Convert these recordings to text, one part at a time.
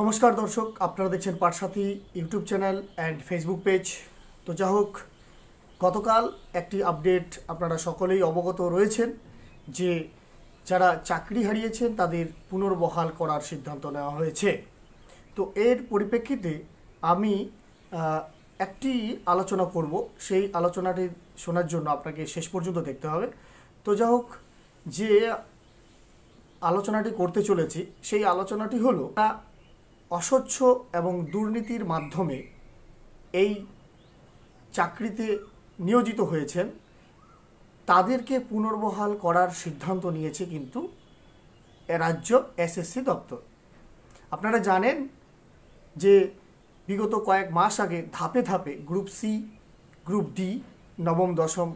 নমস্কার দর্শক আপনারা দেখছেন Pathsathi YouTube channel and Facebook page তো যা হোক গতকাল একটি আপডেট আপনারা সকলেই অবগত রয়েছেন যে যারা চাকরি হারিয়েছেন তাদের পুনর্বহাল করার সিদ্ধান্ত নেওয়া হয়েছে তো এর পরিপ্রেক্ষিতে আমি একটি আলোচনা করব সেই আলোচনাটি শোনার জন্য আপনাকে শেষ পর্যন্ত দেখতে হবে তো যা হোক যে আলোচনাটি করতে চলেছি সেই আলোচনাটি হলো অস্বচ্ছ এবং দুর্নীতির মাধ্যমে এই চাকরিতে নিয়োজিত হয়েছেন তাদেরকে পুনর্বহাল করার সিদ্ধান্ত নিয়েছে কিন্তু রাজ্য এসএসসি দপ্তর আপনারা জানেন যে বিগত কয়েক মাস আগে ধাপে ধাপে গ্রুপ সি গ্রুপ ডি নবম দশম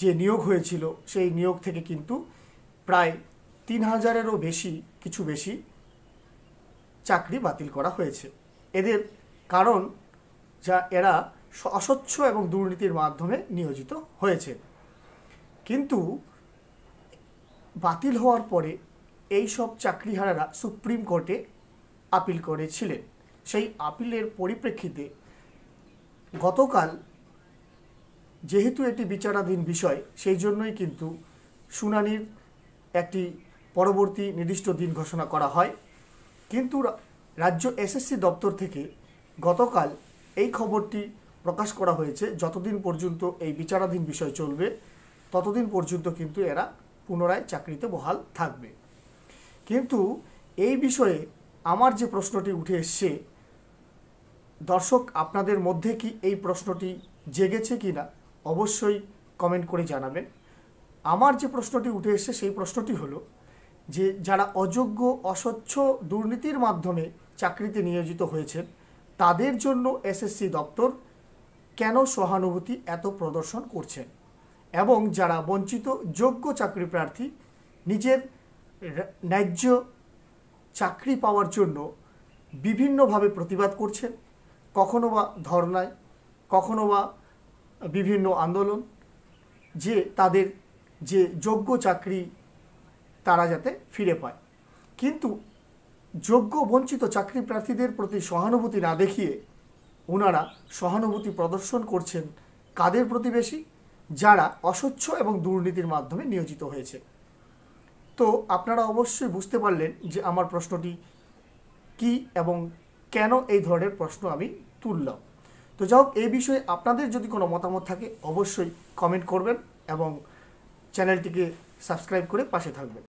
যে নিয়োগ হয়েছিল সেই নিয়োগ থেকে কিন্তু প্রায় তিন হাজারেরও বেশি কিছু বেশি চাকরি বাতিল করা হয়েছে এদের কারণ যা এরা অস্বচ্ছ এবং দুর্নীতির মাধ্যমে নিয়োজিত হয়েছে কিন্তু বাতিল হওয়ার পরে এই সব চাকরিহারারা সুপ্রিম কোর্টে আপিল করেছিলেন সেই আপিলের পরিপ্রেক্ষিতে গতকাল যেহেতু এটি বিচারাধীন বিষয় সেই জন্যই কিন্তু শুনানির একটি পরবর্তী নির্দিষ্ট দিন ঘোষণা করা হয় কিন্তু রাজ্য এসএসসি দপ্তর থেকে গতকাল এই খবরটি প্রকাশ করা হয়েছে যতদিন পর্যন্ত এই বিচারাধীন বিষয় চলবে ততদিন পর্যন্ত কিন্তু এরা পুনরায় চাকরিতে বহাল থাকবে কিন্তু এই বিষয়ে আমার যে প্রশ্নটি উঠে এসছে দর্শক আপনাদের মধ্যে কি এই প্রশ্নটি জেগেছে কি না অবশ্যই কমেন্ট করে জানাবেন আমার যে প্রশ্নটি উঠে এসছে সেই প্রশ্নটি হলো যে যারা অযোগ্য অস্বচ্ছ দুর্নীতির মাধ্যমে চাকরিতে নিয়োজিত হয়েছেন তাদের জন্য এসএসসি দপ্তর কেন সহানুভূতি এত প্রদর্শন করছেন এবং যারা বঞ্চিত যোগ্য চাকরি প্রার্থী নিজের ন্যায্য চাকরি পাওয়ার জন্য বিভিন্নভাবে প্রতিবাদ করছেন কখনো বা ধর্নায় কখনো বা বিভিন্ন আন্দোলন যে তাদের যে যোগ্য চাকরি তারা যাতে ফিরে পায় কিন্তু যোগ্য বঞ্চিত চাকরি প্রার্থীদের প্রতি সহানুভূতি না দেখিয়ে ওনারা সহানুভূতি প্রদর্শন করছেন কাদের প্রতিবেশী যারা অস্বচ্ছ এবং দুর্নীতির মাধ্যমে নিয়োজিত হয়েছে তো আপনারা অবশ্যই বুঝতে পারলেন যে আমার প্রশ্নটি কি এবং কেন এই ধরনের প্রশ্ন আমি তুললাম তো যাই হোক এই বিষয়ে আপনাদের যদি কোনো মতামত থাকে অবশ্যই কমেন্ট করবেন এবং চ্যানেলটিকে সাবস্ক্রাইব করে পাশে থাকবেন